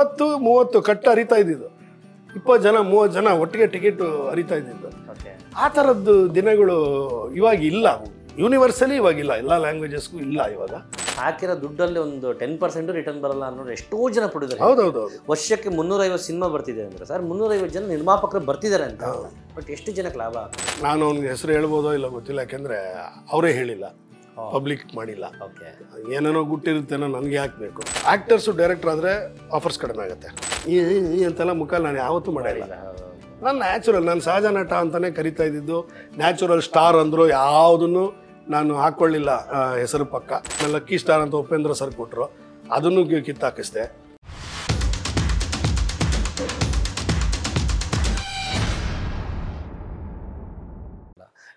ಇಪ್ಪತ್ತು ಮೂವತ್ತು ಕಟ್ಟ ಹರಿತಾ ಇದ್ದಿದ್ದು ಇಪ್ಪತ್ತು ಜನ ಮೂವತ್ತು ಜನ ಒಟ್ಟಿಗೆ ಟಿಕೆಟ್ ಹರಿತಾ ಇದ್ದಿದ್ದು ಆ ಥರದ್ದು ದಿನಗಳು ಇವಾಗ ಇಲ್ಲ ಯೂನಿವರ್ಸಲಿ ಇವಾಗಿಲ್ಲ ಎಲ್ಲ ಲ್ಯಾಂಗ್ವೇಜಸ್ಗೂ ಇಲ್ಲ ಇವಾಗ ಹಾಕಿರೋ ದುಡ್ಡಲ್ಲಿ ಒಂದು ಟೆನ್ ಪರ್ಸೆಂಟು ರಿಟರ್ನ್ ಬರಲ್ಲ ಅನ್ನೋದು ಎಷ್ಟೋ ಜನ ಹೌದು ಹೌದೌದು ವರ್ಷಕ್ಕೆ ಮುನ್ನೂರೈವತ್ತು ಸಿನಿಮಾ ಬರ್ತಿದೆ ಅಂದರೆ ಸರ್ ಮುನ್ನೂರೈವತ್ತು ಜನ ನಿರ್ಮಾಪಕರು ಬರ್ತಿದ್ದಾರೆ ಅಂತ ಬಟ್ ಎಷ್ಟು ಜನಕ್ಕೆ ಲಾಭ ನಾನು ಅವ್ನಿಗೆ ಹೆಸರು ಹೇಳ್ಬೋದೋ ಇಲ್ಲ ಗೊತ್ತಿಲ್ಲ ಯಾಕೆಂದರೆ ಅವರೇ ಹೇಳಿಲ್ಲ ಪಬ್ಲಿಕ್ ಮಾಡಿಲ್ಲ ಏನೇನೋ ಗುಟ್ಟಿರುತ್ತೇನೋ ನನಗೆ ಯಾಕೆ ಬೇಕು ಆ್ಯಕ್ಟರ್ಸು ಡೈರೆಕ್ಟರ್ ಆದರೆ ಆಫರ್ಸ್ ಕಡಿಮೆ ಆಗುತ್ತೆ ಈ ಈ ಅಂತೆಲ್ಲ ಮುಖ ನಾನು ಯಾವತ್ತೂ ಮಾಡಿಲ್ಲ ನಾನು ನ್ಯಾಚುರಲ್ ನಾನು ಸಹಜ ನಟ ಅಂತಲೇ ಕರಿತಾ ಇದ್ದಿದ್ದು ನ್ಯಾಚುರಲ್ ಸ್ಟಾರ್ ಅಂದರು ಯಾವುದನ್ನು ನಾನು ಹಾಕ್ಕೊಳ್ಳಿಲ್ಲ ಹೆಸರು ಪಕ್ಕ ನನ್ನ ಲಕ್ಕಿ ಸ್ಟಾರ್ ಅಂತ ಉಪೇಂದ್ರ ಸರ್ ಕೊಟ್ಟರು ಅದನ್ನು ಕಿತ್ತಾಕಿಸ್ದೆ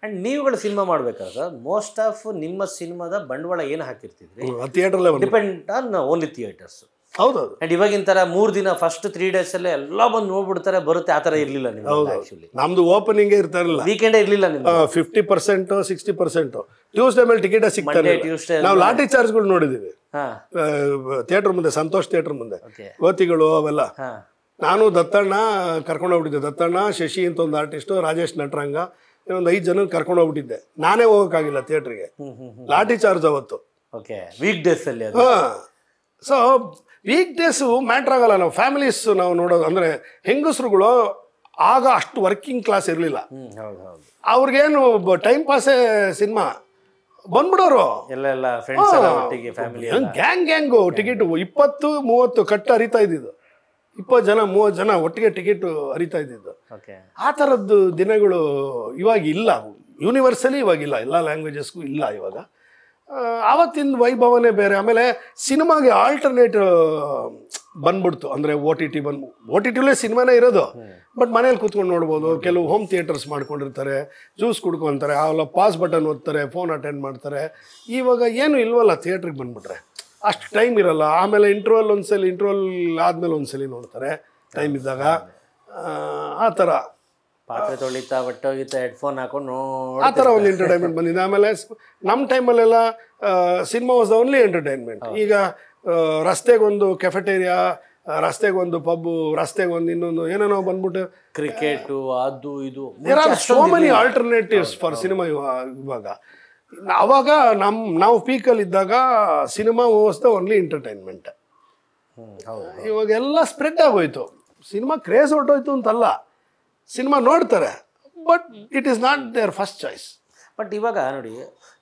ಆ್ಯಂಡ್ ನೀವುಗಳು ಸಿನಿಮಾ ಮಾಡ್ಬೇಕಾದ್ರೆ ಮೋಸ್ಟ್ ಆಫ್ ನಿಮ್ಮ ಸಿನಿಮಾದ ಬಂಡವಾಳ ಏನು ಹಾಕಿರ್ತಿದ್ರಿ ಡಿಪೆಂಡ್ ಆನ್ ಓನ್ಲಿ ಥಿಯೇಟರ್ಸ್ ಹೌದು ಅಂಡ್ ಇವಾಗಿನ ತರ ಮೂರು ದಿನ ಫಸ್ಟ್ ತ್ರೀ ಡೇಸ್ ಅಲ್ಲೇ ಎಲ್ಲ ಬಂದು ನೋಡ್ಬಿಡ್ತಾರೆ ಬರುತ್ತೆ ಆ ತರ ಇರಲಿಲ್ಲ ಆಕ್ಚುಲಿ ನಮ್ದು ಓಪನಿಂಗ್ ಇರ್ತಾರಲ್ಲ ವೀಕೆಂಡ್ ಇರಲಿಲ್ಲ ನಿಮ್ಗೆ fifty percent sixty percent Tuesday ಮೇಲೆ ಟಿಕೆಟ್ ಸಿಗ್ತಾರೆ ಟ್ಯೂಸ್ಡೇ ನಾವು ಲಾಟಿ ಚಾರ್ಜ್ಗಳು ನೋಡಿದೀವಿ ಥಿಯೇಟರ್ ಮುಂದೆ ಸಂತೋಷ್ ಥಿಯೇಟರ್ ಮುಂದೆ ಗೋತಿಗಳು ಅವೆಲ್ಲ ನಾನು ದತ್ತಣ್ಣ ಕರ್ಕೊಂಡು ಹೋಗ್ಬಿಟ್ಟಿದ್ದೆ ದತ್ತಣ್ಣ ಶಶಿ ಅಂತ ಒಂದು ಆರ್ಟಿಸ್ಟು ರಾಜೇಶ್ ನಟರಂಗ ಒಂದು ಐದು ಜನ ಕರ್ಕೊಂಡು ಹೋಗ್ಬಿಟ್ಟಿದ್ದೆ ನಾನೇ ಹೋಗೋಕ್ಕಾಗಿಲ್ಲ ಥಿಯೇಟ್ರಿಗೆ ಲಾಟಿ ಚಾರ್ಜ್ ಅವತ್ತು ಓಕೆ ವೀಕ್ ಡೇಸ್ ಅಲ್ಲಿ ಹಾಂ ಸೊ ವೀಕ್ ಡೇಸು ಮ್ಯಾಟ್ರ್ ಆಗಲ್ಲ ನಾವು ಫ್ಯಾಮಿಲೀಸ್ ನಾವು ನೋಡೋದು ಅಂದರೆ ಹೆಂಗಸರುಗಳು ಆಗ ಅಷ್ಟು ವರ್ಕಿಂಗ್ ಕ್ಲಾಸ್ ಇರಲಿಲ್ಲ ಅವ್ರಿಗೇನು ಟೈಮ್ ಪಾಸೇ ಸಿನಿಮಾ ಬಂದ್ಬಿಡೋರು ಗ್ಯಾಂಗ್ ಗ್ಯಾಂಗು ಟಿಕೆಟ್ ಇಪ್ಪತ್ತು ಮೂವತ್ತು ಕಟ್ಟ ಹರಿತಾ ಇದ್ದಿದ್ದು ಇಪ್ಪತ್ತು ಜನ ಮೂವತ್ತು ಜನ ಒಟ್ಟಿಗೆ ಟಿಕೆಟ್ ಹರಿತಾ ಇದ್ದಿದ್ದು ಆ ಥರದ್ದು ದಿನಗಳು ಇವಾಗ ಇಲ್ಲ ಯೂನಿವರ್ಸಲಿ ಇವಾಗಿಲ್ಲ ಎಲ್ಲ ಲ್ಯಾಂಗ್ವೇಜಸ್ಗೂ ಇಲ್ಲ ಇವಾಗ ಆವತ್ತಿನ ವೈಭವನೇ ಬೇರೆ ಆಮೇಲೆ ಸಿನಿಮಾಗೆ ಆಲ್ಟರ್ನೇಟ್ ಬಂದ್ಬಿಡ್ತು ಅಂದರೆ ಓ ಟಿ ಟಿ ಬಂದು ಓ ಟಿ ಟಿಲೇ ಸಿನಿಮಾನೇ ಇರೋದು ಬಟ್ ಮನೇಲಿ ಕೂತ್ಕೊಂಡು ನೋಡ್ಬೋದು ಕೆಲವು ಹೋಮ್ ಥಿಯೇಟರ್ಸ್ ಮಾಡ್ಕೊಂಡಿರ್ತಾರೆ ಜ್ಯೂಸ್ ಕುಡ್ಕೊತಾರೆ ಆವಲ್ಲ ಪಾಸ್ ಬಟನ್ ಓದ್ತಾರೆ ಫೋನ್ ಅಟೆಂಡ್ ಮಾಡ್ತಾರೆ ಇವಾಗ ಏನು ಇಲ್ವಲ್ಲ ಥಿಯೇಟ್ರಿಗೆ ಬಂದ್ಬಿಟ್ರೆ ಅಷ್ಟು ಟೈಮ್ ಇರಲ್ಲ ಆಮೇಲೆ ಇಂಟ್ರವಲ್ ಒಂದ್ಸಲಿ ಇಂಟ್ರೋಲ್ ಆದಮೇಲೆ ಒಂದ್ಸಲಿ ನೋಡ್ತಾರೆ ಟೈಮ್ ಇದ್ದಾಗ ಆ ಥರ ಪಾತ್ರೆ ತೊಳಿತಾ ಹೊಟ್ಟೋಗಿತಾ ಹೆಡ್ಫೋನ್ ಹಾಕೊಂಡು ಆ ಥರ ಒಂದು ಎಂಟರ್ಟೈನ್ಮೆಂಟ್ ಬಂದಿದೆ ಆಮೇಲೆ ನಮ್ಮ ಟೈಮಲ್ಲೆಲ್ಲ ಸಿನಿಮಾ ವಾಸ್ ಓನ್ಲಿ ಎಂಟರ್ಟೈನ್ಮೆಂಟ್ ಈಗ ರಸ್ತೆಗೊಂದು ಕೆಫೆಟೇರಿಯಾ ರಸ್ತೆಗೊಂದು ಪಬ್ಬು ರಸ್ತೆಗೊಂದು ಇನ್ನೊಂದು ಏನೇನೋ ಬಂದ್ಬಿಟ್ಟು ಕ್ರಿಕೆಟು ಅದು ಇದು so many alternatives for cinema ಇವಾಗ ಅವಾಗ ನಮ್ಮ ನಾವು ಪೀಕಲ್ಲಿ ಇದ್ದಾಗ ಸಿನಿಮಾ ವ್ಯವಸ್ಥೆ ಓನ್ಲಿ ಎಂಟರ್ಟೈನ್ಮೆಂಟ್ ಇವಾಗೆಲ್ಲ ಸ್ಪ್ರೆಡ್ ಆಗೋಯ್ತು ಸಿನಿಮಾ ಕ್ರೇಜ್ ಹೊರಟೋಯ್ತು ಅಂತಲ್ಲ ಸಿನಿಮಾ ನೋಡ್ತಾರೆ but it is not their first choice but ಇವಾಗ ನೋಡಿ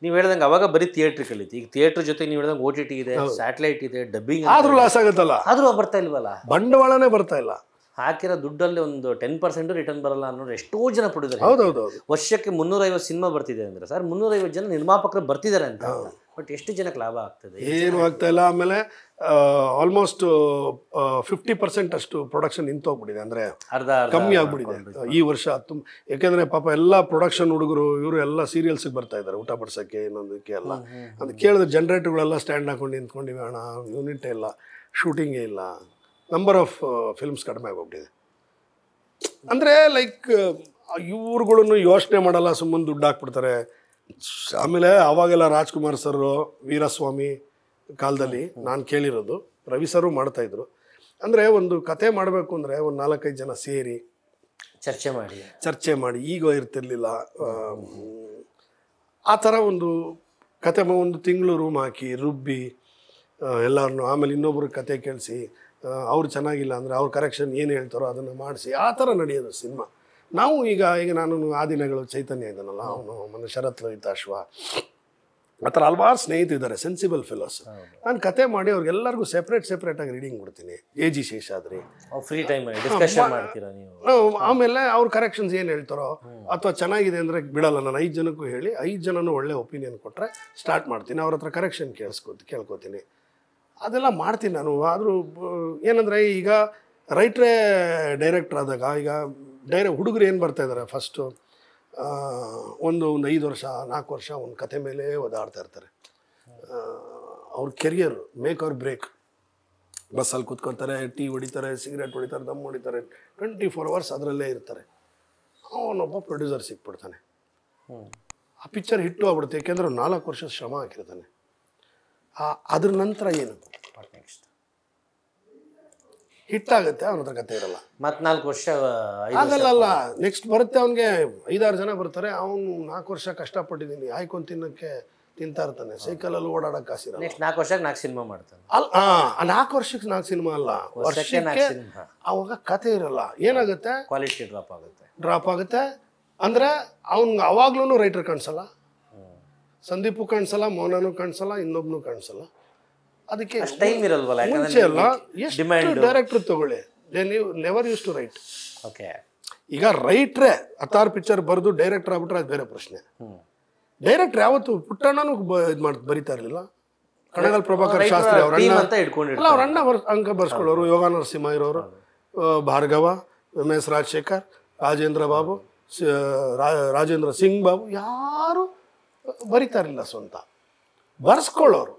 ನೀವು ಹೇಳ್ದಂಗೆ ಅವಾಗ ಬರೀ ಥಿಯೇಟ್ರ್ ಕಲಿತು ಈಗ ಥಿಯೇಟ್ರ್ ಜೊತೆ ನೀವು ಹೇಳ್ದಂಗೆ ಓ ಟಿ ಟಿ ಇದೆ ಸ್ಯಾಟಲೈಟ್ ಇದೆ ಡಬ್ಬಿಂಗ್ ಆದ್ರೂ ಲಾಸ್ ಆಗುತ್ತಲ್ಲ ಆದ್ರೂ ಬರ್ತಾ ಇಲ್ವಲ್ಲ ಬಂಡವಾಳನೇ ಬರ್ತಾ ಇಲ್ಲ ಹಾಕಿರೋ ದುಡ್ಡಲ್ಲಿ ಒಂದು ಟೆನ್ ಪರ್ಸೆಂಟ್ ರಿಟರ್ನ್ ಬರಲ್ಲ ಅನ್ನೋರು ಎಷ್ಟೋ ಜನ ಹೌದು ಹೌದೌದು ವರ್ಷಕ್ಕೆ ಮುನ್ನೂರೈವತ್ತು ಸಿನಿಮಾ ಬರ್ತಿದೆ ಅಂದರೆ ಸರ್ ಮುನ್ನೂರೈವತ್ತು ಜನ ನಿರ್ಮಾಪಕರು ಬರ್ತಿದ್ದಾರೆ ಅಂತ ಬಟ್ ಎಷ್ಟು ಜನಕ್ಕೆ ಲಾಭ ಆಗ್ತದೆ ಏನು ಆಗ್ತಾ ಇಲ್ಲ ಆಮೇಲೆ ಆಲ್ಮೋಸ್ಟ್ ಫಿಫ್ಟಿ ಪರ್ಸೆಂಟ್ ಅಷ್ಟು ಪ್ರೊಡಕ್ಷನ್ ಹೋಗ್ಬಿಟ್ಟಿದೆ ಅಂದರೆ ಅರ್ಧ ಕಮ್ಮಿ ಆಗ್ಬಿಟ್ಟಿದೆ ಈ ವರ್ಷ ತುಂಬ ಯಾಕೆಂದರೆ ಪಾಪ ಎಲ್ಲ ಪ್ರೊಡಕ್ಷನ್ ಹುಡುಗರು ಇವರು ಎಲ್ಲ ಸೀರಿಯಲ್ಸಿಗೆ ಬರ್ತಾ ಇದ್ದಾರೆ ಊಟ ಬಡಿಸೋಕ್ಕೆ ಇನ್ನೊಂದಕ್ಕೆ ಎಲ್ಲ ಅದು ಕೇಳಿದ್ರೆ ಜನ್ರೇಟರ್ಗಳೆಲ್ಲ ಸ್ಟ್ಯಾಂಡ್ ಹಾಕೊಂಡು ನಿಂತ್ಕೊಂಡಿವೆ ಅಣ್ಣ ಯೂನಿಟೇ ಇಲ್ಲ ಶೂಟಿಂಗೇ ಇಲ್ಲ ನಂಬರ್ ಆಫ್ ಫಿಲ್ಮ್ಸ್ ಕಡಿಮೆ ಆಗೋಗ್ಬಿಟ್ಟಿದೆ ಅಂದರೆ ಲೈಕ್ ಇವ್ರುಗಳನ್ನು ಯೋಚನೆ ಮಾಡಲ್ಲ ಸುಮ್ಮನೆ ದುಡ್ಡು ಹಾಕ್ಬಿಡ್ತಾರೆ ಆಮೇಲೆ ಆವಾಗೆಲ್ಲ ರಾಜ್ಕುಮಾರ್ ಸರ್ ವೀರಸ್ವಾಮಿ ಕಾಲದಲ್ಲಿ ನಾನು ಕೇಳಿರೋದು ರವಿ ಸರು ಮಾಡ್ತಾಯಿದ್ರು ಅಂದರೆ ಒಂದು ಕತೆ ಮಾಡಬೇಕು ಅಂದರೆ ಒಂದು ನಾಲ್ಕೈದು ಜನ ಸೇರಿ ಚರ್ಚೆ ಮಾಡಿ ಚರ್ಚೆ ಮಾಡಿ ಈಗ ಇರ್ತಿರ್ಲಿಲ್ಲ ಆ ಥರ ಒಂದು ಕತೆ ಒಂದು ತಿಂಗಳು ರೂಮ್ ಹಾಕಿ ರುಬ್ಬಿ ಎಲ್ಲರನ್ನು ಆಮೇಲೆ ಇನ್ನೊಬ್ರಿಗೆ ಕತೆ ಕೇಳಿಸಿ ಅವ್ರು ಚೆನ್ನಾಗಿಲ್ಲ ಅಂದರೆ ಅವ್ರ ಕರೆಕ್ಷನ್ ಏನು ಹೇಳ್ತಾರೋ ಅದನ್ನು ಮಾಡಿಸಿ ಆ ಥರ ನಡೆಯೋದು ಸಿನಿಮಾ ನಾವು ಈಗ ಈಗ ನಾನು ಆ ದಿನಗಳು ಚೈತನ್ಯ ಇದ್ದಾನಲ್ಲ ಅವನು ಮೊನ್ನೆ ಶರತ್ ರಹಿತಾಶ್ವ ಆ ಥರ ಸ್ನೇಹಿತ ಸ್ನೇಹಿತರಿದ್ದಾರೆ ಸೆನ್ಸಿಬಲ್ ಫಿಲೋಸ್ ನಾನು ಕತೆ ಮಾಡಿ ಅವ್ರಿಗೆಲ್ಲರಿಗೂ ಸೆಪ್ರೇಟ್ ಸೆಪ್ರೇಟ್ ಆಗಿ ರೀಡಿಂಗ್ ಕೊಡ್ತೀನಿ A G Seshadri free time ಆಮೇಲೆ ಅವ್ರ ಕರೆಕ್ಷನ್ಸ್ ಏನು ಹೇಳ್ತಾರೋ ಅಥವಾ ಚೆನ್ನಾಗಿದೆ ಅಂದರೆ ಬಿಡಲ್ಲ ನಾನು ಐದು ಜನಕ್ಕೂ ಹೇಳಿ ಐದು ಜನನೂ ಒಳ್ಳೆ ಒಪಿನಿಯನ್ ಕೊಟ್ಟರೆ ಸ್ಟಾರ್ಟ್ ಮಾಡ್ತೀನಿ ಅವ್ರ ಹತ್ರ ಕರೆಕ್ಷನ್ ಕೇಳಿಸ್ಕೊ ಕೇಳ್ಕೊತೀನಿ ಅದೆಲ್ಲ ಮಾಡ್ತೀನಿ ನಾನು ಆದರೂ ಏನಂದರೆ ಈಗ ರೈಟ್ರೇ ಡೈರೆಕ್ಟ್ರ್ ಆದಾಗ ಈಗ ಡೈರೆ ಹುಡುಗರು ಏನು ಬರ್ತಾ ಇದ್ದಾರೆ ಫಸ್ಟು ಒಂದು ಒಂದು ಐದು ವರ್ಷ ನಾಲ್ಕು ವರ್ಷ ಒಂದು ಕತೆ ಮೇಲೆ ಓದಾಡ್ತಾ ಇರ್ತಾರೆ ಅವ್ರ ಕೆರಿಯರ್ ಮೇಕ್ ಅವ್ರ ಬ್ರೇಕ್ ಬಸ್ಸಲ್ಲಿ ಕುತ್ಕೊಳ್ತಾರೆ ಟೀ ಹೊಡಿತಾರೆ ಸಿಗರೇಟ್ ಹೊಡಿತಾರೆ ದಮ್ ಹೊಡಿತಾರೆ ಟ್ವೆಂಟಿ ಫೋರ್ ಅವರ್ಸ್ ಅದರಲ್ಲೇ ಇರ್ತಾರೆ ಅವನೊಬ್ಬ ಪ್ರೊಡ್ಯೂಸರ್ ಸಿಕ್ಬಿಡ್ತಾನೆ ಆ ಪಿಕ್ಚರ್ ಹಿಟ್ಟು ಆಗ್ಬಿಡುತ್ತೆ ಏಕೆಂದರೆ ನಾಲ್ಕು ವರ್ಷ ಶ್ರಮ ಹಾಕಿರ್ತಾನೆ ಅದ್ರ ನಂತರ ಏನು ನೆಕ್ಸ್ಟ್ ಹಿಟ್ಟಾಗುತ್ತೆ ಅವನ ಹತ್ರ ಕತೆ ಇರಲ್ಲ ಮತ್ತೆ ನಾಲ್ಕು ವರ್ಷ ಆಗಲ್ಲ ನೆಕ್ಸ್ಟ್ ಬರುತ್ತೆ ಅವನಿಗೆ ಐದಾರು ಜನ ಬರ್ತಾರೆ ಅವನು ನಾಲ್ಕು ವರ್ಷ ಕಷ್ಟಪಟ್ಟಿದ್ದೀನಿ ಆಯ್ಕೊಂಡು ತಿನ್ನೋಕ್ಕೆ ತಿಂತಾ ಇರ್ತಾನೆ ಸೈಕಲಲ್ಲಿ ಓಡಾಡಕ್ಕೆ ಆಸಿರ ನೆಕ್ಸ್ಟ್ ನಾಲ್ಕು ವರ್ಷಕ್ಕೆ ನಾಲ್ಕು ಸಿನಿಮಾ ಮಾಡ್ತಾನೆ ಅಲ್ಲ ನಾಲ್ಕು ವರ್ಷಕ್ಕೆ ನಾಲ್ಕು ಸಿನಿಮಾ ಅಲ್ಲ ವರ್ಷಕ್ಕೆ ಅವಾಗ ಕತೆ ಇರಲ್ಲ ಏನಾಗುತ್ತೆ ಕ್ವಾಲಿಟಿ ಡ್ರಾಪ್ ಆಗುತ್ತೆ ಡ್ರಾಪ್ ಆಗುತ್ತೆ ಅಂದ್ರೆ ಅವ್ನಿಗೆ ಅವಾಗ್ಲೂ ರೈಟರ್ ಕಾಣಿಸಲ್ಲ ಸಂದೀಪು ಕಾಣಿಸಲ್ಲ ಮೌನನು ಕಾಣಿಸಲ್ಲ ಇನ್ನೊಬ್ನು ಕಾಣಿಸಲ್ಲ ಅದಕ್ಕೆ ಟೈಮ್ ಡೈರೆಕ್ಟರ್ ತಗೊಳ್ಳಿ they never used to write okay ಈಗ ರೈಟ್ರೆ ಅತಾರ್ ಪಿಕ್ಚರ್ ಬರೆದು ಡೈರೆಕ್ಟರ್ ಆಗ್ಬಿಟ್ರೆ ಅದು ಬೇರೆ ಪ್ರಶ್ನೆ ಡೈರೆಕ್ಟರ್ ಯಾವತ್ತು ಪುಟ್ಟಣ್ಣನೂ ಇದು ಮಾಡಿ ಬರಿತಾ ಇರಲಿಲ್ಲ ಕಣಗಲ್ ಪ್ರಭಾಕರ್ ಶಾಸ್ತ್ರಿ ಅವ್ರ ಅಣ್ಣ ಅವ್ರ ಅಂಕ ಬರ್ಸ್ಕೊಳ್ಳೋರು ಯೋಗ ನರಸಿಂಹ ಇರೋರು ಭಾರ್ಗವ ಎಮ್ ಎಸ್ ರಾಜಶೇಖರ್ ರಾಜೇಂದ್ರ ಬಾಬು ರಾಜೇಂದ್ರ ಸಿಂಗ್ ಬಾಬು ಯಾರು ಬರಿತಾರಿಲ್ಲ ಸ್ವಂತ ಬರೆಸ್ಕೊಳ್ಳೋರು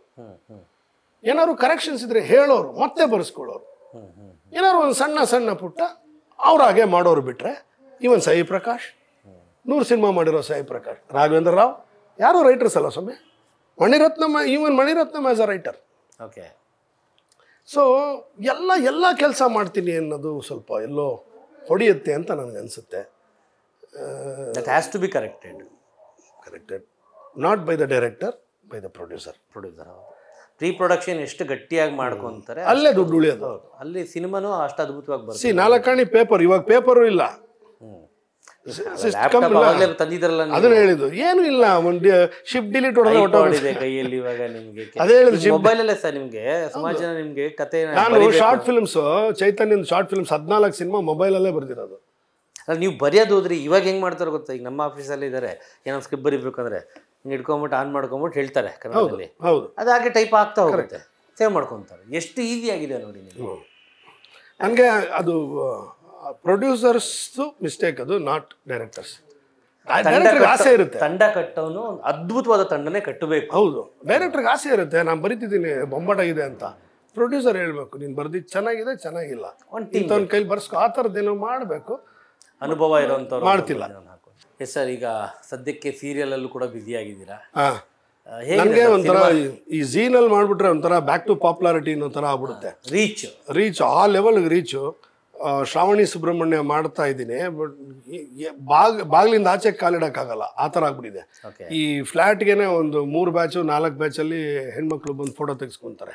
ಏನಾದ್ರು ಕರೆಕ್ಷನ್ಸ್ ಇದ್ರೆ ಹೇಳೋರು ಮತ್ತೆ ಬರ್ಸ್ಕೊಳ್ಳೋರು ಏನಾದ್ರು ಒಂದು ಸಣ್ಣ ಸಣ್ಣ ಪುಟ್ಟ ಹಾಗೆ ಮಾಡೋರು ಬಿಟ್ಟರೆ ಇವನ್ ಸಾಯಿ ಪ್ರಕಾಶ್ ನೂರು ಸಿನಿಮಾ ಮಾಡಿರೋ ಸಾಯಿ ಪ್ರಕಾಶ್ ರಾಘವೇಂದ್ರ ರಾವ್ ಯಾರು ರೈಟರ್ಸ್ ಅಲ್ಲ ಸ್ವಾಮಿ Mani Ratnam even Mani Ratnam as a writer okay so ಎಲ್ಲ ಎಲ್ಲ ಕೆಲಸ ಮಾಡ್ತೀನಿ ಅನ್ನೋದು ಸ್ವಲ್ಪ ಎಲ್ಲೋ ಹೊಡೆಯುತ್ತೆ ಅಂತ ನನಗನ್ಸುತ್ತೆ that has to be corrected corrected not by the director by the producer producer pre production ಎಷ್ಟು ಗಟ್ಟಿಯಾಗಿ ಮಾಡ್ಕೊತಾರೆ ಅಲ್ಲೇ ದುಡ್ಡು ಉಳಿಯೋದು ಅಲ್ಲಿ ಸಿನಿಮಾನು ಅಷ್ಟು ಅದ್ಭುತವಾಗಿ ಬರ್ತದೆ ಸಿ ನಾಲ್ಕಾಣಿ ಪೇಪರ್ ಇವಾಗ ಪೇಪರು ಇಲ್ಲ ತಂದಿದ್ರಲ್ಲ ಅದನ್ನ ಹೇಳಿದ್ದು ಏನು ಇಲ್ಲ ಒಂದು ಶಿಪ್ ಡಿಲೀಟ್ ಹೊಡೆದ ಕೈಯಲ್ಲಿ ಇವಾಗ ನಿಮಗೆ ಅದೇ ಹೇಳಿದ್ರು ಮೊಬೈಲ್ ಅಲ್ಲೇ ಸರ್ ನಿಮಗೆ ಸುಮಾರು ನಿಮಗೆ ಕತೆ ನಾನು short films Chaitanya short films ಹದಿನಾಲ್ಕು ಸಿನಿಮಾ ಮೊಬೈಲಲ್ಲೇ ಬರ್ದಿರೋದು ಅಲ್ಲ ನೀವು ಬರೆಯೋದು ಹೋದ್ರಿ ಇವಾಗ ಹೆಂಗೆ ಮಾಡ್ತಾರೆ ಗೊತ್ತಾ ಈಗ ನಮ್ಮ ಆಫೀಸಲ್ಲಿ ಇದ್ದಾರೆ ಏನೋ ಸ್ಕ್ರಿಪ್ ಬರಿಬೇಕಂದ್ರೆ ಇಟ್ಕೊಂಬಿಟ್ಟು ಆನ್ ಮಾಡ್ಕೊಂಬಿಟ್ಟು ಹೇಳ್ತಾರೆ ಕನ್ನಡದಲ್ಲಿ ಹೌದು ಅದು ಟೈಪ್ ಆಗ್ತಾ ಹೋಗುತ್ತೆ ಸೇವ್ ಮಾಡ್ಕೊತಾರೆ ಎಷ್ಟು ಈಸಿ ಆಗಿದೆ ನೋಡಿ ನೀವು ನನಗೆ ಅದು ಪ್ರೊಡ್ಯೂಸರ್ಸು ಮಿಸ್ಟೇಕ್ ಅದು ನಾಟ್ ಡೈರೆಕ್ಟರ್ಸ್ ಆಸೆ ಇರುತ್ತೆ ತಂಡ ಕಟ್ಟೋನು ಒಂದು ಅದ್ಭುತವಾದ ತಂಡನೇ ಕಟ್ಟಬೇಕು ಹೌದು ಡೈರೆಕ್ಟರ್ಗೆ ಆಸೆ ಇರುತ್ತೆ ನಾನು ಬರಿತಿದ್ದೀನಿ ಬೊಂಬಾಟ ಇದೆ ಅಂತ ಪ್ರೊಡ್ಯೂಸರ್ ಹೇಳಬೇಕು ನೀನು ಬರ್ದಿದ್ದು ಚೆನ್ನಾಗಿದೆ ಚೆನ್ನಾಗಿಲ್ಲ ಒಂದು ಕೈಲಿ ಬರ್ಸ್ಕೊ ಆ ಥರದ್ದೇನೋ ಮಾಡಬೇಕು ಅನುಭವ ಇರುವಂತವ್ರು ಮಾಡ್ತಿಲ್ಲ ಎಸ್ ಸರ್ ಈಗ ಸದ್ಯಕ್ಕೆ ಸೀರಿಯಲ್ ಅಲ್ಲೂ ಕೂಡ ಬ್ಯುಸಿ ಆಗಿದ್ದೀರಾ ನನಗೆ ಒಂಥರ ಈ ಝೀನಲ್ಲಿ ಮಾಡಿಬಿಟ್ರೆ ಒಂಥರ ಬ್ಯಾಕ್ ಟು ಪಾಪ್ಯುಲಾರಿಟಿ ಅನ್ನೋ ಥರ ಆಗ್ಬಿಡುತ್ತೆ ರೀಚ್ ರೀಚ್ ಆ ಲೆವೆಲ್ಗೆ ರೀಚು ಶ್ರಾವಣಿ ಸುಬ್ರಹ್ಮಣ್ಯ ಮಾಡ್ತಾ ಇದ್ದೀನಿ ಬಟ್ ಬಾಗ್ ಬಾಗಿಲಿಂದ ಆಚೆ ಕಾಲಿಡೋಕ್ಕಾಗಲ್ಲ ಆ ಥರ ಆಗ್ಬಿಟ್ಟಿದೆ ಈ ಫ್ಲ್ಯಾಟ್ಗೆ ಒಂದು ಮೂರು ಬ್ಯಾಚು ನಾಲ್ಕು ಬ್ಯಾಚಲ್ಲಿ ಹೆಣ್ಮಕ್ಳು ಬಂದು ಫೋಟೋ ತೆಗೆಸ್ಕೊತಾರೆ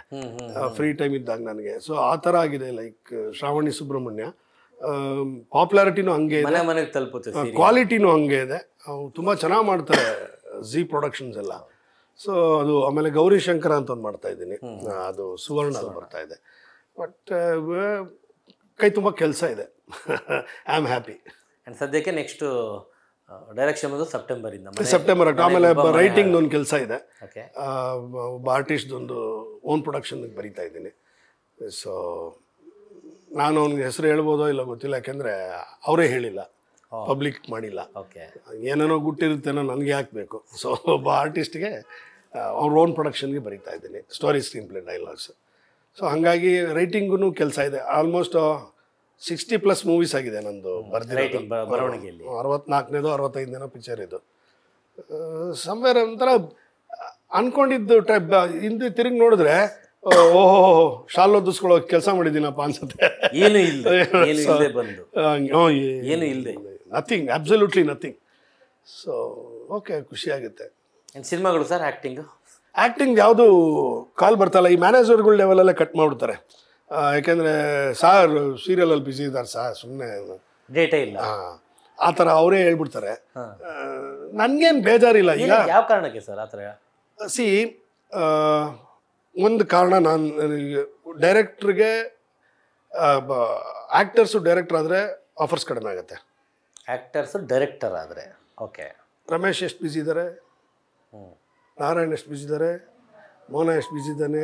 ಫ್ರೀ ಟೈಮ್ ಇದ್ದಾಗ ನನಗೆ ಸೊ ಆ ಥರ ಆಗಿದೆ ಲೈಕ್ ಶ್ರಾವಣಿ ಸುಬ್ರಹ್ಮಣ್ಯ ಪಾಪ್ಯುಲಾರಿಟಿನೂ ಹಂಗೆ ಇದೆ ಮನೆಗೆ ತಲುಪುತ್ತೆ ಕ್ವಾಲಿಟಿನೂ ಹಂಗೆ ಇದೆ ಅವು ತುಂಬ ಚೆನ್ನಾಗಿ ಮಾಡ್ತಾರೆ ಝೀ ಪ್ರೊಡಕ್ಷನ್ಸ್ ಎಲ್ಲ ಸೊ ಅದು ಆಮೇಲೆ ಗೌರಿ ಶಂಕರ ಅಂತ ಒಂದು ಮಾಡ್ತಾ ಇದ್ದೀನಿ ಅದು ಸುವರ್ಣ ಬರ್ತಾ ಇದೆ ಬಟ್ ಕೈ ತುಂಬ ಕೆಲಸ ಇದೆ ಐ ಆಮ್ ಹ್ಯಾಪಿ ಆ್ಯಂಡ್ ಸದ್ಯಕ್ಕೆ ನೆಕ್ಸ್ಟ್ ಡೈರೆಕ್ಷನ್ ಬಂದು ಸೆಪ್ಟೆಂಬರಿಂದ ಸೆಪ್ಟೆಂಬರ್ ಆಮೇಲೆ ರೈಟಿಂಗ್ ಒಂದು ಕೆಲಸ ಇದೆ ಒಬ್ಬ ಆರ್ಟಿಸ್ಟ್ ಒಂದು ಓನ್ ಪ್ರೊಡಕ್ಷನ್ ಬರೀತಾ ಇದ್ದೀನಿ ಸೊ ನಾನು ಅವ್ನಿಗೆ ಹೆಸರು ಹೇಳ್ಬೋದೋ ಇಲ್ಲ ಗೊತ್ತಿಲ್ಲ ಯಾಕೆಂದರೆ ಅವರೇ ಹೇಳಿಲ್ಲ ಪಬ್ಲಿಕ್ ಮಾಡಿಲ್ಲ ಏನೇನೋ ಗುಟ್ಟಿರುತ್ತೇನೋ ನನಗೆ ಹಾಕಬೇಕು ಸೊ ಒಬ್ಬ ಆರ್ಟಿಸ್ಟ್ಗೆ ಅವ್ರ ಓನ್ ಪ್ರೊಡಕ್ಷನ್ಗೆ ಬರೀತಾ ಇದ್ದೀನಿ story screenplay dialogues so ಹಾಗಾಗಿ ರೈಟಿಂಗೂ ಕೆಲಸ ಇದೆ ಆಲ್ಮೋಸ್ಟ್ ಸಿಕ್ಸ್ಟಿ ಪ್ಲಸ್ ಮೂವೀಸ್ ಆಗಿದೆ ನಂದು ಬರ್ದಿರೋದು ಬರವಣಿಗೆಯಲ್ಲಿ ಅರವತ್ನಾಲ್ಕನೇದು ಅರವತ್ತೈದನೇನೋ ಪಿಕ್ಚರ್ ಇದು ಸಮ್ವೇರ್ ಒಂಥರ ಅಂದ್ಕೊಂಡಿದ್ದು ಟೈಪ್ ಹಿಂದೆ ತಿರುಗಿ ನೋಡಿದ್ರೆ ಓಹೋ ಶಾಲ್ ಒದಿಸ್ಕೊಳ್ಳೋ ಕೆಲಸ ಮಾಡಿದ್ದೀನಪ್ಪ ಅನ್ಸುತ್ತೆ ಏನು ಇಲ್ಲ ಏನು ಇಲ್ಲದೆ ಬಂದು ಏನು ಇಲ್ಲದೆ nothing absolutely nothing so okay ಖುಷಿಯಾಗುತ್ತೆ ಸಿನಿಮಾಗಳು ಸರ್ ಆ್ಯಕ್ಟಿಂಗು ಆ್ಯಕ್ಟಿಂಗ್ ಯಾವುದು ಕಾಲ್ ಬರ್ತಲ್ಲ ಈ ಮ್ಯಾನೇಜರ್ಗಳ ಲೆವೆಲಲ್ಲೇ ಕಟ್ ಮಾಡ್ಬಿಡ್ತಾರೆ ಯಾಕೆಂದರೆ ಸಾರ್ ಸೀರಿಯಲಲ್ಲಿ ಬಿಸಿ ಇದ್ದಾರೆ ಸಾರ್ ಸುಮ್ಮನೆ ಡೇಟೇ ಇಲ್ಲ ಹಾಂ ಆ ಥರ ಅವರೇ ಹೇಳ್ಬಿಡ್ತಾರೆ ನನಗೇನು ಬೇಜಾರಿಲ್ಲ ಈಗ ಯಾವ ಕಾರಣಕ್ಕೆ ಸರ್ ಆ ಥರ ಸಿ ಒಂದು ಕಾರಣ ನಾನು ಡೈರೆಕ್ಟ್ರಿಗೆ ಆ್ಯಕ್ಟರ್ಸು ಡೈರೆಕ್ಟರ್ ಆದರೆ ಆಫರ್ಸ್ ಕಡಿಮೆ ಆಗುತ್ತೆ ಆ್ಯಕ್ಟರ್ಸು ಡೈರೆಕ್ಟರ್ ಆದರೆ ಓಕೆ ರಮೇಶ್ ಎಷ್ಟು ಬ್ಯುಸಿ ಇದ್ದಾರೆ ನಾರಾಯಣ್ ಎಷ್ಟು ಬ್ಯುಸಿ ಇದ್ದಾರೆ ಮೋನ ಎಷ್ಟು ಬ್ಯುಸಿ ಇದ್ದಾನೆ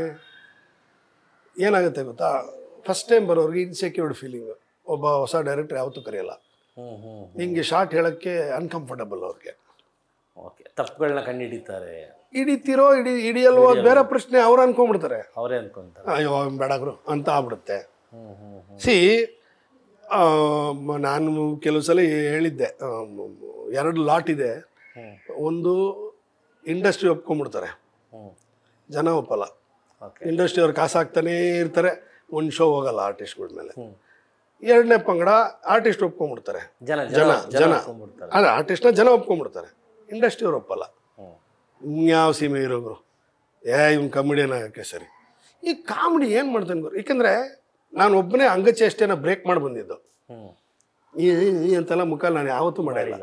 ಏನಾಗುತ್ತೆ ಗೊತ್ತಾ ಫಸ್ಟ್ ಟೈಮ್ ಬರೋರಿಗೆ ಇನ್ಸೆಕ್ಯೂರ್ಡ್ ಫೀಲಿಂಗ್ ಒಬ್ಬ ಹೊಸ ಡೈರೆಕ್ಟರ್ ಯಾವತ್ತೂ ಕರೆಯಲ್ಲ ಹಿಂಗೆ ಶಾರ್ಟ್ ಹೇಳೋಕ್ಕೆ ಅನ್ಕಂಫರ್ಟಬಲ್ ಅವ್ರಿಗೆ ಓಕೆ ತಪ್ಪುಗಳನ್ನ ಕಂಡು ಹಿಡಿತಾರೆ ಹಿಡಿತೀರೋ ಹಿಡಿ ಹಿಡಿಯಲ್ವೋ ಬೇರೆ ಪ್ರಶ್ನೆ ಅವ್ರು ಅನ್ಕೊಂಡ್ಬಿಡ್ತಾರೆ ಅವರೇ ಅನ್ಕೊಂತಾರೆ ಅಯ್ಯೋ ಬೇಡಗ್ರು ಅಂತ ಆಗ್ಬಿಡುತ್ತೆ ಸಿ ನಾನು ಕೆಲವು ಸಲ ಹೇಳಿದ್ದೆ ಎರಡು ಲಾಟ್ ಇದೆ ಒಂದು ಇಂಡಸ್ಟ್ರಿ ಒಪ್ಕೊಂಡ್ಬಿಡ್ತಾರೆ ಜನ ಒಪ್ಪಲ್ಲ ಇಂಡಸ್ಟ್ರಿ ಅವ್ರು ಕಾಸು ಹಾಕ್ತಾನೇ ಇರ್ತಾರೆ ಒಂದು ಶೋ ಹೋಗಲ್ಲ ಆರ್ಟಿಸ್ಟ್ಗಳ ಮೇಲೆ ಎರಡನೇ ಪಂಗಡ ಆರ್ಟಿಸ್ಟ್ ಒಪ್ಕೊಂಡ್ಬಿಡ್ತಾರೆ ಜನ ಜನ ಜನ ಅದೇ ಆರ್ಟಿಸ್ಟ್ನ ಜನ ಒಪ್ಕೊಂಡ್ಬಿಡ್ತಾರೆ ಇಂಡಸ್ಟ್ರಿ ಅವ್ರು ಒಪ್ಪಲ್ಲ ಯಾವ ಸೀಮೆ ಇರೋರು ಏ ಇವ್ನು ಕಾಮಿಡಿಯನ್ ಆಗಕ್ಕೆ ಸರಿ ಈ ಕಾಮಿಡಿ ಏನು ಮಾಡ್ತಾನೆ ಗುರು ಏಕೆಂದರೆ ನಾನು ಒಬ್ಬನೇ ಅಂಗಚೇಷ್ಟೆನ ಬ್ರೇಕ್ ಮಾಡಿ ಬಂದಿದ್ದು ಈ ಈ ಅಂತೆಲ್ಲ ಮುಖ ನಾನು ಯಾವತ್ತೂ ಮಾಡಿಲ್ಲ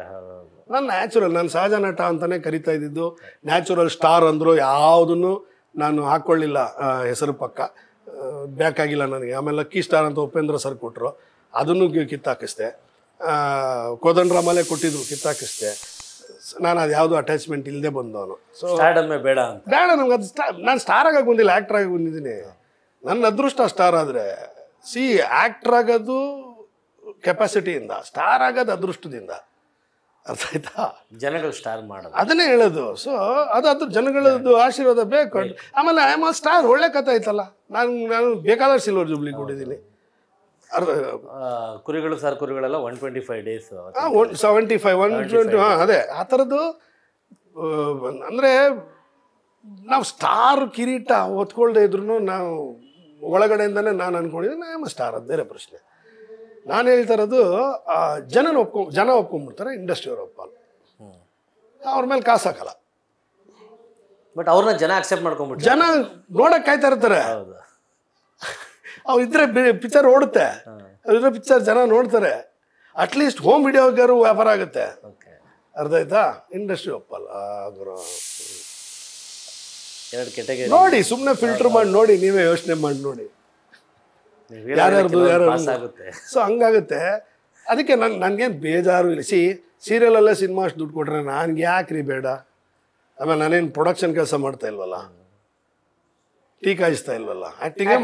ನಾನು ನ್ಯಾಚುರಲ್ ನಾನು ಸಹಜ ನಟ ಅಂತಲೇ ಕರಿತಾ ಇದ್ದಿದ್ದು ನ್ಯಾಚುರಲ್ ಸ್ಟಾರ್ ಅಂದರು ಯಾವುದನ್ನು ನಾನು ಹಾಕ್ಕೊಳ್ಳಿಲ್ಲ ಹೆಸರು ಪಕ್ಕ ಬೇಕಾಗಿಲ್ಲ ನನಗೆ ಆಮೇಲೆ ಲಕ್ಕಿ ಸ್ಟಾರ್ ಅಂತ ಉಪೇಂದ್ರ ಸರ್ ಕೊಟ್ಟರು ಅದನ್ನು ಕಿತ್ತಾಕಿಸ್ದೆ ಕೋದಂಡರಾಮಲ್ಲೇ ಕೊಟ್ಟಿದ್ರು ಕಿತ್ತಾಕಿಸ್ದೆ ನಾನು ಅದು ಯಾವುದು ಅಟ್ಯಾಚ್ಮೆಂಟ್ ಇಲ್ಲದೆ ಬಂದವನು ಸೊ ಬೇಡ ಬೇಡ ನಮ್ಗೆ ಅದು ಸ್ಟಾರ್ ನಾನು ಸ್ಟಾರ್ ಆಗಿ ಬಂದಿಲ್ಲ ಆ್ಯಕ್ಟರ್ ಆಗಿ ಬಂದಿದ್ದೀನಿ ನನ್ನ ಅದೃಷ್ಟ ಸ್ಟಾರ್ ಆದರೆ ಸಿ ಆ್ಯಕ್ಟರ್ ಆಗೋದು ಕೆಪಾಸಿಟಿಯಿಂದ ಸ್ಟಾರ್ ಆಗೋದು ಅದೃಷ್ಟದಿಂದ ಅರ್ಥ ಆಯ್ತಾ ಜನಗಳು ಸ್ಟಾರ್ ಮಾಡೋದು ಅದನ್ನೇ ಹೇಳೋದು ಸೊ ಅದು ಅದು ಜನಗಳದ್ದು ಆಶೀರ್ವಾದ ಬೇಕು ಆಮೇಲೆ ಐ ಆಮ್ ಸ್ಟಾರ್ ಒಳ್ಳೆ ಕಥೆ ಆಯ್ತಲ್ಲ ನಾನು ನಾನು ಬೇಕಾದಷ್ಟು ಸಿಲ್ವರ್ ಜುಬ್ಲಿ ಕೊಟ್ಟಿದ್ದೀನಿ ಕುರಿಗಳು ಸರ್ ಕುರಿಗಳೆಲ್ಲ one twenty five days seventy five one twenty ಹಾಂ ಅದೇ ಆ ಥರದ್ದು ಅಂದರೆ ನಾವು ಸ್ಟಾರ್ ಕಿರೀಟ ಹೊತ್ಕೊಳ್ಳದೆ ಇದ್ರೂ ನಾವು ಒಳಗಡೆಯಿಂದಲೇ ನಾನು ಅಂದ್ಕೊಂಡಿದ್ದೀನಿ ನಾನು ಸ್ಟಾರ್ ಅದು ಬೇರೆ ಪ್ರಶ್ನೆ ನಾನು ಹೇಳ್ತಾ ಇರೋದು ಜನನ ಒಪ್ಕೊ ಜನ ಒಪ್ಕೊಂಡ್ಬಿಡ್ತಾರೆ ಇಂಡಸ್ಟ್ರಿಯವ್ರು ಒಪ್ಪಲ್ಲ ಅವ್ರ ಮೇಲೆ ಕಾಸು ಹಾಕಲ್ಲ ಬಟ್ ಅವ್ರನ್ನ ಜನ ಅಕ್ಸೆಪ್ಟ್ ಮಾಡ್ಕೊಂಡ್ಬಿಟ್ಟು ಜನ ನೋಡಕ್ಕೆ ಕಾಯ್ತಾ ಇರ್ತಾರೆ ಇದ್ರೆ ಪಿಕ್ಚರ್ ಓಡುತ್ತೆ ಅವ್ರಿದ್ರೆ ಪಿಕ್ಚರ್ ಜನ ನೋಡ್ತಾರೆ ಅಟ್ಲೀಸ್ಟ್ ಹೋಮ್ ವಿಡಿಯೋಗಾರು ವ್ಯಾಪಾರ ಆಗುತ್ತೆ ಅರ್ಧ ಆಯ್ತಾ ಇಂಡಸ್ಟ್ರಿ ಒಪ್ಪಲ್ಲ ನೋಡಿ ಸುಮ್ಮನೆ ಫಿಲ್ಟರ್ ಮಾಡಿ ನೋಡಿ ನೀವೇ ಯೋಚನೆ ಮಾಡಿ ನೋಡಿ ಸೊ ಹಂಗಾಗುತ್ತೆ ಅದಕ್ಕೆ ನನ್ ನನಗೇನು ಬೇಜಾರು ಇಲ್ಲ ಸಿ ಸೀರಿಯಲಲ್ಲೇ ಸಿನಿಮಾ ಅಷ್ಟು ದುಡ್ಡು ಕೊಟ್ರೆ ನನಗೆ ಯಾಕ್ರಿ ಬೇಡ ಆಮೇಲೆ ನಾನೇನು ಪ್ರೊಡಕ್ಷನ್ ಕೆಲಸ ಮಾಡ್ತಾ ಇಲ್ವಲ್ಲ ಟೀ ಕಾಯಿಸ್ತಾ ಇಲ್ವಲ್ಲ ಆಕ್ಟಿಂಗೇ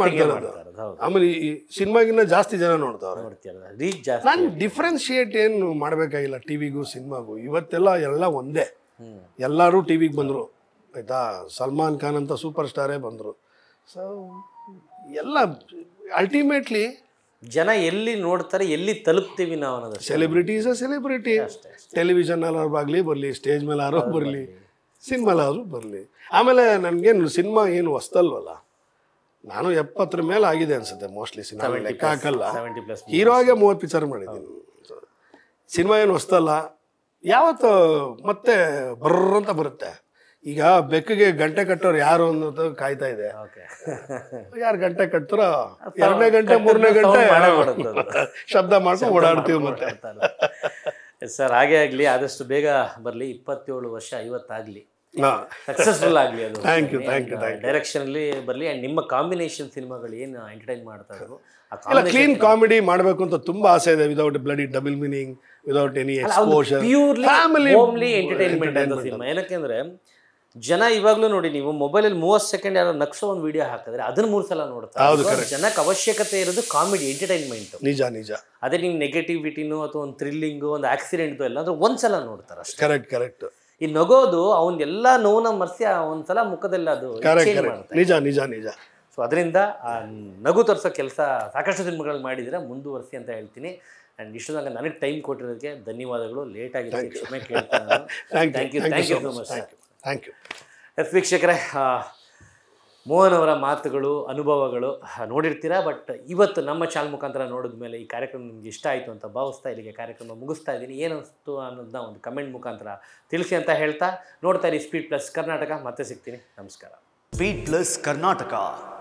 ಆಮೇಲೆ ಈ ಸಿನಿಮಾಗಿನ್ನ ಜಾಸ್ತಿ ಜನ ನೋಡ್ತಾವ್ರೆ ನಾನು ಡಿಫ್ರೆನ್ಶಿಯೇಟ್ ಏನು ಮಾಡ್ಬೇಕಾಗಿಲ್ಲ ಟಿವಿಗೂ ಸಿನಿಮಾಗೂ ಇವತ್ತೆಲ್ಲ ಎಲ್ಲ ಒಂದೇ ಎಲ್ಲರೂ ಟಿವಿಗೆ ಬಂದರು ಆಯ್ತಾ ಸಲ್ಮಾನ್ ಖಾನ್ ಅಂತ ಸೂಪರ್ ಸ್ಟಾರೇ ಬಂದರು ಸೊ ಎಲ್ಲ ಅಲ್ಟಿಮೇಟ್ಲಿ ಜನ ಎಲ್ಲಿ ನೋಡ್ತಾರೆ ಎಲ್ಲಿ ತಲುಪ್ತೀವಿ ನಾವು celebrity is a celebrity television ಬಾಗ್ಲಿ ಬರಲಿ ಸ್ಟೇಜ್ ಮೇಲೆ ಆರೋ ಬರಲಿ ಆದರೂ ಬರಲಿ ಆಮೇಲೆ ನನಗೇನು ಸಿನಿಮಾ ಏನು ಹೊಸ್ತಲ್ವಲ್ಲ ನಾನು ಎಪ್ಪತ್ತರ ಮೇಲೆ ಆಗಿದೆ ಅನ್ಸುತ್ತೆ ಮೋಸ್ಟ್ಲಿ ಸಿನಿಮಾ ಲೆಕ್ಕ ಹಾಕಲ್ಲ ಹೀರೋಗೆ ಮೂವತ್ತು ಪಿಕ್ಚರ್ ಮಾಡಿದ್ದೀನಿ ಸಿನಿಮಾ ಏನು ಹೊಸ್ತಲ್ಲ ಯಾವತ್ತು ಮತ್ತೆ ಬರ್ರಂತ ಬರುತ್ತೆ ಈಗ ಬೆಕ್ಕಿಗೆ ಗಂಟೆ ಕಟ್ಟೋರು ಯಾರು ಅನ್ನೋದು ಕಾಯ್ತಾ ಇದೆ ಯಾರು ಗಂಟೆ ಕಟ್ತಾರೋ ಎರಡನೇ ಗಂಟೆ ಮೂರನೇ ಗಂಟೆ ಶಬ್ದ ಮಾಡ್ಕೊಂಡು ಓಡಾಡ್ತೀವಿ ಮತ್ತೆ ಸರ್ ಹಾಗೆ ಆಗಲಿ ಆದಷ್ಟು ಬೇಗ ಬರಲಿ ಇಪ್ಪತ್ತೇಳು ವರ್ಷ ಐವತ್ತಾಗಲಿ ಸಕ್ಸಸ್ಫುಲ್ ಆಗಲಿ ಅದು thank you thank you direction ಅಲ್ಲಿ ಬರಲಿ ಆ್ಯಂಡ್ ನಿಮ್ಮ ಕಾಂಬಿನೇಷನ್ ಸಿನಿಮಾಗಳು ಏನು ಎಂಟರ್ಟೈನ್ ಮಾಡ್ತಾ ಇರೋದು ಇಲ್ಲ ಕ್ಲೀನ್ ಕಾಮಿಡಿ ಮಾಡಬೇಕು ಅಂತ ತುಂಬಾ ಆಸೆ ಇದೆ without bloody double meaning without any exposure family only entertainment ಅಂತ ಸಿನಿಮಾ ಏನಕ್ಕೆಂದ್ರೆ ಜನ ಇವಾಗಲೂ ನೋಡಿ ನೀವು ಮೊಬೈಲಲ್ಲಿ ಮೂವತ್ತು ಸೆಕೆಂಡ್ ಯಾರೋ ನಕ್ಸೋ ಒಂದು ವಿಡಿಯೋ ಹಾಕಿದ್ರೆ ಅದನ್ನ ಮೂರು ಸಲ ನೋಡ್ತಾರೆ ಜನಕ್ಕೆ ಅವಶ್ಯಕತೆ ಇರೋದು ಕಾಮಿಡಿ ಎಂಟರ್ಟೈನ್ಮೆಂಟ್ ನಿಜ ನಿಜ ಅದೇ ನಿಮ್ಮ ನೆಗೆಟಿವಿಟಿನೂ ಅಥವಾ ಒಂದು ಥ್ರಿಲ್ಲಿಂಗು ಒಂದು ಆಕ್ಸಿಡೆಂಟ್ ಎಲ್ಲ ಅಂದ್ರೆ ಒಂದು ಸಲ ನೋಡ್ತಾರೆ ಕರೆಕ್ಟ್ ಕರೆಕ್ಟ್ ಈ ನಗೋದು ಎಲ್ಲಾ ನೋವನ್ನ ಮರ್ಸಿ ಒಂದ್ಸಲ ಮುಖದಲ್ಲಿ ಅದು ನಿಜ ನಿಜ ನಿಜ ಸೊ ಅದರಿಂದ ನಗು ತರಿಸೋ ಕೆಲಸ ಸಾಕಷ್ಟು ಸಿನಿಮಾಗಳಲ್ಲಿ ಮಾಡಿದ್ರೆ ಮುಂದುವರಿಸಿ ಅಂತ ಹೇಳ್ತೀನಿ ಆ್ಯಂಡ್ ಇಷ್ಟು ನನಗೆ ಟೈಮ್ ಕೊಟ್ಟಿರೋದಕ್ಕೆ ಧನ್ಯವಾದಗಳು ಲೇಟ್ ಆಗಿ ಕ್ಷಮೆ ಕೇಳ್ತಾ thank you thank you so much thank you yes ವೀಕ್ಷಕರೇ ಮೋಹನವರ ಅವರ ಮಾತುಗಳು ಅನುಭವಗಳು ನೋಡಿರ್ತೀರಾ ಬಟ್ ಇವತ್ತು ನಮ್ಮ ಚಾನಲ್ ಮುಖಾಂತರ ನೋಡಿದ ಮೇಲೆ ಈ ಕಾರ್ಯಕ್ರಮ ನಿಮ್ಗೆ ಇಷ್ಟ ಆಯಿತು ಅಂತ ಭಾವಿಸ್ತಾ ಇಲ್ಲಿಗೆ ಕಾರ್ಯಕ್ರಮ ಮುಗಿಸ್ತಾ ಇದ್ದೀನಿ ಏನಿಸ್ತು ಅನ್ನೋದನ್ನ ಒಂದು ಕಮೆಂಟ್ ಮುಖಾಂತರ ತಿಳಿಸಿ ಅಂತ ಹೇಳ್ತಾ ನೋಡ್ತಾ ಇರಿ ಸ್ಪೀಡ್ ಪ್ಲಸ್ ಕರ್ನಾಟಕ ಮತ್ತೆ ಸಿಗ್ತೀನಿ ನಮಸ್ಕಾರ ಸ್ಪೀಡ್ ಪ್ಲಸ್ ಕರ್ನಾಟಕ